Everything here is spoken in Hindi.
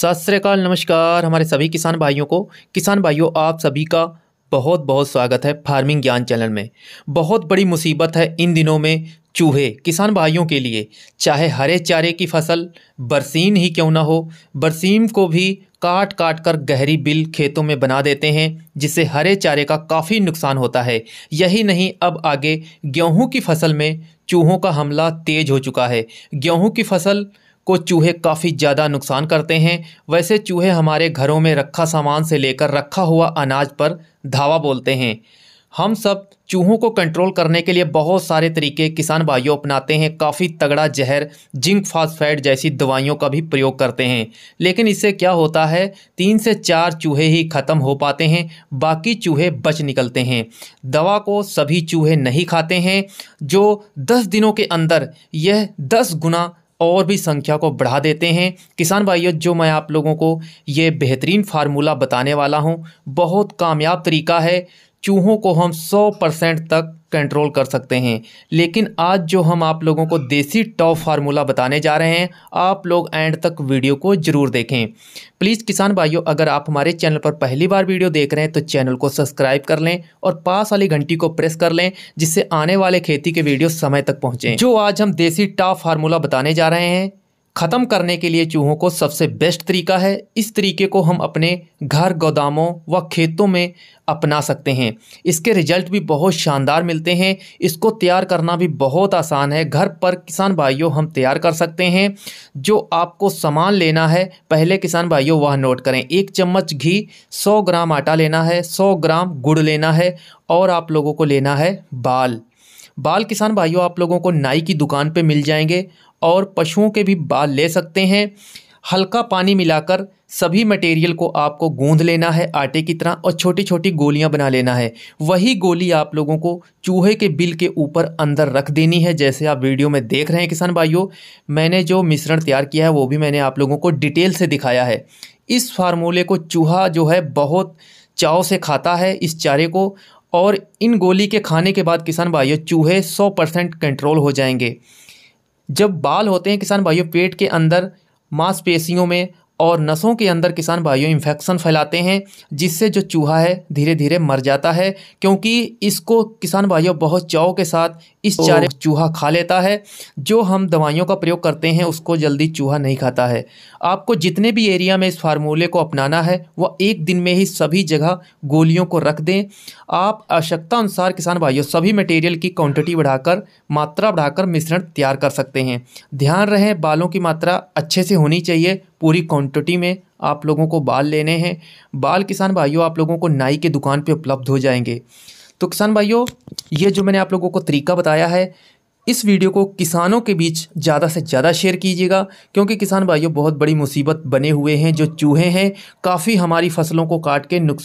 सत श्रीकाल नमस्कार हमारे सभी किसान भाइयों को किसान भाइयों आप सभी का बहुत बहुत स्वागत है फार्मिंग ज्ञान चैनल में बहुत बड़ी मुसीबत है इन दिनों में चूहे किसान भाइयों के लिए चाहे हरे चारे की फसल बरसीन ही क्यों ना हो बरसीन को भी काट काट कर गहरी बिल खेतों में बना देते हैं जिससे हरे चारे का काफ़ी नुकसान होता है यही नहीं अब आगे गेहूं की फसल में चूहों का हमला तेज हो चुका है गेहूं की फसल को चूहे काफ़ी ज़्यादा नुकसान करते हैं वैसे चूहे हमारे घरों में रखा सामान से लेकर रखा हुआ अनाज पर धावा बोलते हैं हम सब चूहों को कंट्रोल करने के लिए बहुत सारे तरीके किसान भाइयों अपनाते हैं काफ़ी तगड़ा जहर जिंक फास्फेट जैसी दवाइयों का भी प्रयोग करते हैं लेकिन इससे क्या होता है तीन से चार चूहे ही ख़त्म हो पाते हैं बाकी चूहे बच निकलते हैं दवा को सभी चूहे नहीं खाते हैं जो दस दिनों के अंदर यह दस गुना और भी संख्या को बढ़ा देते हैं किसान भाइयों जो मैं आप लोगों को ये बेहतरीन फार्मूला बताने वाला हूँ बहुत कामयाब तरीका है चूहों को हम 100 परसेंट तक कंट्रोल कर सकते हैं लेकिन आज जो हम आप लोगों को देसी टॉप फार्मूला बताने जा रहे हैं आप लोग एंड तक वीडियो को ज़रूर देखें प्लीज़ किसान भाइयों अगर आप हमारे चैनल पर पहली बार वीडियो देख रहे हैं तो चैनल को सब्सक्राइब कर लें और पास वाली घंटी को प्रेस कर लें जिससे आने वाले खेती के वीडियो समय तक पहुँचें जो आज हम देसी टॉप फार्मूला बताने जा रहे हैं ख़त्म करने के लिए चूहों को सबसे बेस्ट तरीका है इस तरीके को हम अपने घर गोदामों व खेतों में अपना सकते हैं इसके रिजल्ट भी बहुत शानदार मिलते हैं इसको तैयार करना भी बहुत आसान है घर पर किसान भाइयों हम तैयार कर सकते हैं जो आपको सामान लेना है पहले किसान भाइयों वह नोट करें एक चम्मच घी सौ ग्राम आटा लेना है सौ ग्राम गुड़ लेना है और आप लोगों को लेना है बाल बाल किसान भाइयों आप लोगों को नाई की दुकान पे मिल जाएंगे और पशुओं के भी बाल ले सकते हैं हल्का पानी मिलाकर सभी मटेरियल को आपको गूंध लेना है आटे की तरह और छोटी छोटी गोलियां बना लेना है वही गोली आप लोगों को चूहे के बिल के ऊपर अंदर रख देनी है जैसे आप वीडियो में देख रहे हैं किसान भाइयों मैंने जो मिश्रण तैयार किया है वो भी मैंने आप लोगों को डिटेल से दिखाया है इस फार्मूले को चूहा जो है बहुत चाव से खाता है इस चारे को और इन गोली के खाने के बाद किसान भाइयों चूहे 100 परसेंट कंट्रोल हो जाएंगे जब बाल होते हैं किसान भाइयों पेट के अंदर मांसपेशियों में और नसों के अंदर किसान भाइयों इन्फेक्शन फैलाते हैं जिससे जो चूहा है धीरे धीरे मर जाता है क्योंकि इसको किसान भाइयों बहुत चाव के साथ इस चारे चूहा खा लेता है जो हम दवाइयों का प्रयोग करते हैं उसको जल्दी चूहा नहीं खाता है आपको जितने भी एरिया में इस फार्मूले को अपनाना है वह एक दिन में ही सभी जगह गोलियों को रख दें आप आवश्यकता अनुसार किसान भाइयों सभी मटेरियल की क्वान्टिटी बढ़ाकर मात्रा बढ़ाकर मिश्रण तैयार कर सकते हैं ध्यान रहे बालों की मात्रा अच्छे से होनी चाहिए पूरी क्वांटिटी में आप लोगों को बाल लेने हैं बाल किसान भाइयों आप लोगों को नाई के दुकान पर उपलब्ध हो जाएंगे तो किसान भाइयों ये जो मैंने आप लोगों को तरीका बताया है इस वीडियो को किसानों के बीच ज़्यादा से ज़्यादा शेयर कीजिएगा क्योंकि किसान भाइयों बहुत बड़ी मुसीबत बने हुए हैं जो चूहे हैं काफ़ी हमारी फसलों को काट के नुकसान